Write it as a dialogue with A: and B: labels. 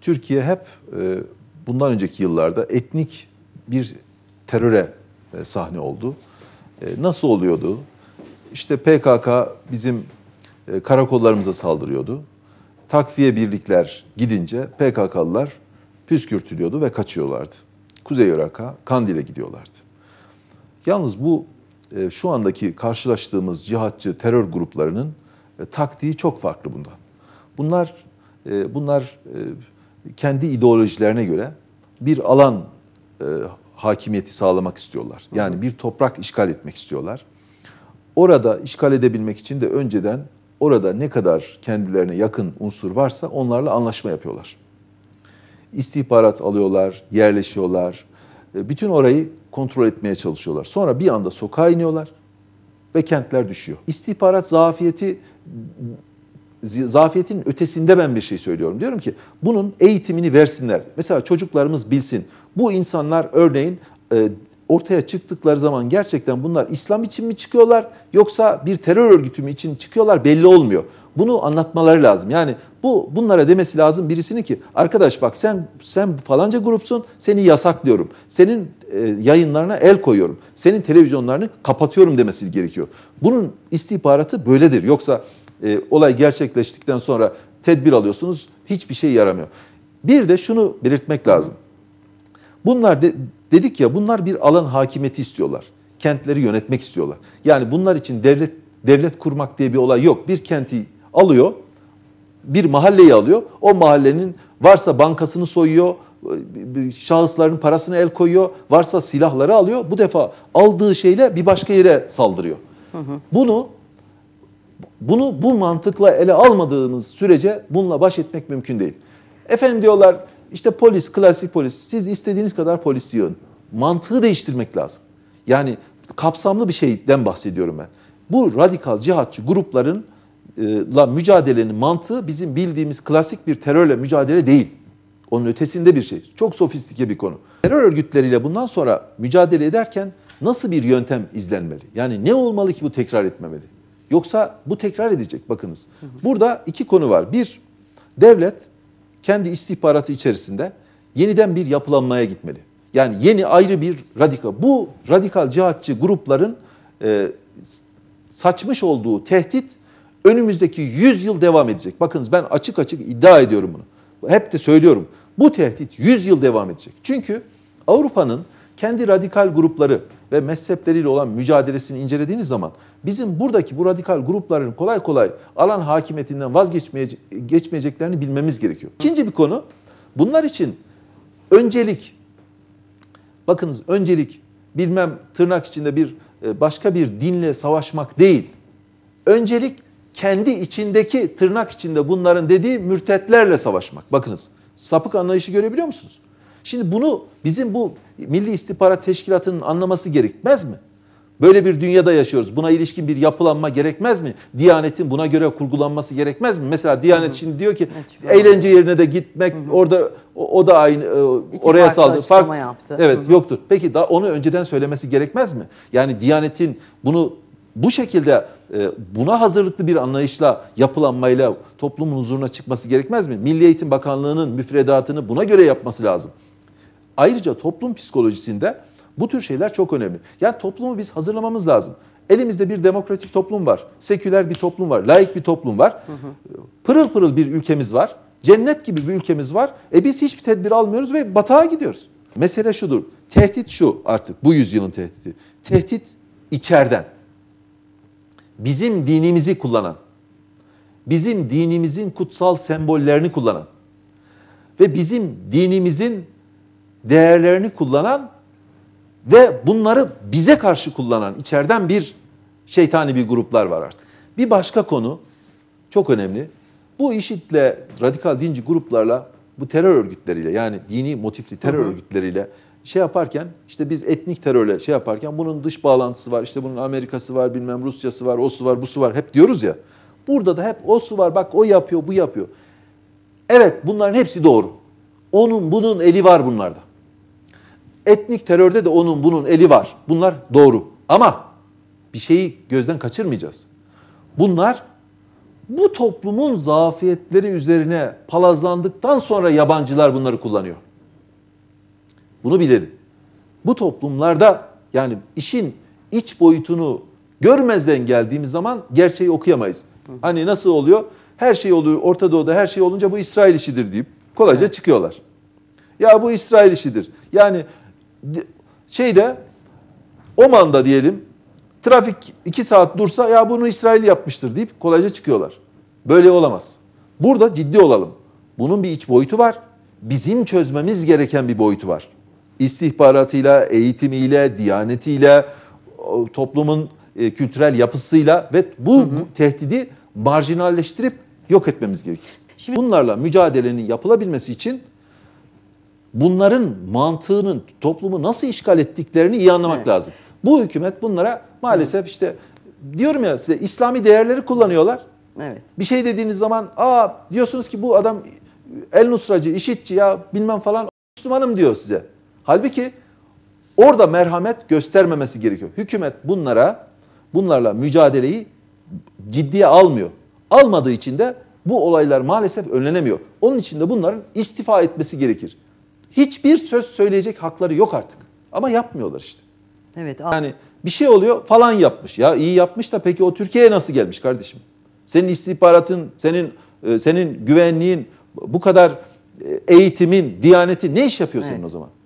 A: Türkiye hep e, bundan önceki yıllarda etnik bir teröre e, sahne oldu. E, nasıl oluyordu? İşte PKK bizim karakollarımıza saldırıyordu. Takviye birlikler gidince PKK'lılar püskürtülüyordu ve kaçıyorlardı. Kuzey Irak'a, Kandil'e gidiyorlardı. Yalnız bu şu andaki karşılaştığımız cihatçı terör gruplarının taktiği çok farklı bundan. Bunlar bunlar kendi ideolojilerine göre bir alan e, hakimiyeti sağlamak istiyorlar. Yani bir toprak işgal etmek istiyorlar. Orada işgal edebilmek için de önceden orada ne kadar kendilerine yakın unsur varsa onlarla anlaşma yapıyorlar. İstihbarat alıyorlar, yerleşiyorlar. E, bütün orayı kontrol etmeye çalışıyorlar. Sonra bir anda sokağa iniyorlar ve kentler düşüyor. İstihbarat zafiyeti zafiyetin ötesinde ben bir şey söylüyorum. Diyorum ki bunun eğitimini versinler. Mesela çocuklarımız bilsin. Bu insanlar örneğin e, ortaya çıktıkları zaman gerçekten bunlar İslam için mi çıkıyorlar yoksa bir terör örgütü mü için çıkıyorlar belli olmuyor. Bunu anlatmaları lazım. Yani bu bunlara demesi lazım birisini ki arkadaş bak sen sen falanca grupsun seni yasaklıyorum. Senin e, yayınlarına el koyuyorum. Senin televizyonlarını kapatıyorum demesi gerekiyor. Bunun istihbaratı böyledir. Yoksa e, olay gerçekleştikten sonra tedbir alıyorsunuz. Hiçbir şey yaramıyor. Bir de şunu belirtmek lazım. Bunlar de, dedik ya bunlar bir alan hakimiyeti istiyorlar. Kentleri yönetmek istiyorlar. Yani bunlar için devlet devlet kurmak diye bir olay yok. Bir kenti alıyor, bir mahalleyi alıyor. O mahallenin varsa bankasını soyuyor, şahısların parasını el koyuyor, varsa silahları alıyor. Bu defa aldığı şeyle bir başka yere saldırıyor. Hı hı. Bunu bunu bu mantıkla ele almadığımız sürece bununla baş etmek mümkün değil. Efendim diyorlar işte polis, klasik polis. Siz istediğiniz kadar polis yığın. Mantığı değiştirmek lazım. Yani kapsamlı bir şeyden bahsediyorum ben. Bu radikal cihatçı grupların e, la mücadelenin mantığı bizim bildiğimiz klasik bir terörle mücadele değil. Onun ötesinde bir şey. Çok sofistike bir konu. Terör örgütleriyle bundan sonra mücadele ederken nasıl bir yöntem izlenmeli? Yani ne olmalı ki bu tekrar etmemeli? Yoksa bu tekrar edecek bakınız. Hı hı. Burada iki konu var. Bir, devlet kendi istihbaratı içerisinde yeniden bir yapılanmaya gitmeli. Yani yeni ayrı bir radikal. Bu radikal cihatçı grupların e, saçmış olduğu tehdit önümüzdeki 100 yıl devam edecek. Bakınız ben açık açık iddia ediyorum bunu. Hep de söylüyorum. Bu tehdit 100 yıl devam edecek. Çünkü Avrupa'nın kendi radikal grupları ve mezhepleriyle olan mücadelesini incelediğiniz zaman bizim buradaki bu radikal grupların kolay kolay alan hakimiyetinden vazgeçmeyeceklerini bilmemiz gerekiyor. İkinci bir konu bunlar için öncelik bakınız öncelik bilmem tırnak içinde bir e, başka bir dinle savaşmak değil. Öncelik kendi içindeki tırnak içinde bunların dediği mürtetlerle savaşmak. Bakınız sapık anlayışı görebiliyor musunuz? Şimdi bunu bizim bu Milli İstihbarat Teşkilatı'nın anlaması gerekmez mi? Böyle bir dünyada yaşıyoruz. Buna ilişkin bir yapılanma gerekmez mi? Diyanetin buna göre kurgulanması gerekmez mi? Mesela Diyanet şimdi diyor ki eğlence yerine de gitmek orada o, o da aynı e, oraya saldı. Fark yaptı. Evet yoktur. Peki daha onu önceden söylemesi gerekmez mi? Yani Diyanet'in bunu bu şekilde ee, buna hazırlıklı bir anlayışla, yapılanmayla toplumun huzuruna çıkması gerekmez mi? Milli Eğitim Bakanlığı'nın müfredatını buna göre yapması lazım. Ayrıca toplum psikolojisinde bu tür şeyler çok önemli. Yani toplumu biz hazırlamamız lazım. Elimizde bir demokratik toplum var, seküler bir toplum var, layık bir toplum var. Pırıl pırıl bir ülkemiz var, cennet gibi bir ülkemiz var. E biz hiçbir tedbir almıyoruz ve batağa gidiyoruz. Mesele şudur, tehdit şu artık bu yüzyılın tehdidi. Tehdit içeriden bizim dinimizi kullanan, bizim dinimizin kutsal sembollerini kullanan ve bizim dinimizin değerlerini kullanan ve bunları bize karşı kullanan içeriden bir şeytani bir gruplar var artık. Bir başka konu çok önemli. Bu IŞİD'le radikal dinci gruplarla bu terör örgütleriyle yani dini motifli terör hı hı. örgütleriyle şey yaparken işte biz etnik terörle şey yaparken bunun dış bağlantısı var. işte bunun Amerika'sı var, bilmem Rusya'sı var, o su var, bu su var. Hep diyoruz ya. Burada da hep o su var, bak o yapıyor, bu yapıyor. Evet bunların hepsi doğru. Onun bunun eli var bunlarda. Etnik terörde de onun bunun eli var. Bunlar doğru. Ama bir şeyi gözden kaçırmayacağız. Bunlar bu toplumun zafiyetleri üzerine palazlandıktan sonra yabancılar bunları kullanıyor. Bunu bilelim. Bu toplumlarda yani işin iç boyutunu görmezden geldiğimiz zaman gerçeği okuyamayız. Hani nasıl oluyor? Her şey oluyor. Orta Doğu'da her şey olunca bu İsrail işidir deyip kolayca evet. çıkıyorlar. Ya bu İsrail işidir. Yani şeyde Oman'da diyelim trafik iki saat dursa ya bunu İsrail yapmıştır deyip kolayca çıkıyorlar. Böyle olamaz. Burada ciddi olalım. Bunun bir iç boyutu var. Bizim çözmemiz gereken bir boyutu var istihbaratıyla, eğitimiyle, diyanetiyle, toplumun e, kültürel yapısıyla ve bu, hı hı. tehdidi marjinalleştirip yok etmemiz gerekir. Şimdi bunlarla mücadelenin yapılabilmesi için bunların mantığının toplumu nasıl işgal ettiklerini iyi anlamak evet. lazım. Bu hükümet bunlara maalesef işte diyorum ya size İslami değerleri kullanıyorlar. Evet. Bir şey dediğiniz zaman aa diyorsunuz ki bu adam El Nusracı, işitçi ya bilmem falan Müslümanım diyor size. Halbuki orada merhamet göstermemesi gerekiyor. Hükümet bunlara bunlarla mücadeleyi ciddiye almıyor. Almadığı için de bu olaylar maalesef önlenemiyor. Onun için de bunların istifa etmesi gerekir. Hiçbir söz söyleyecek hakları yok artık. Ama yapmıyorlar işte. Evet. Al- yani bir şey oluyor falan yapmış. Ya iyi yapmış da peki o Türkiye'ye nasıl gelmiş kardeşim? Senin istihbaratın, senin e, senin güvenliğin, bu kadar e, eğitimin, diyaneti ne iş yapıyor evet. senin o zaman?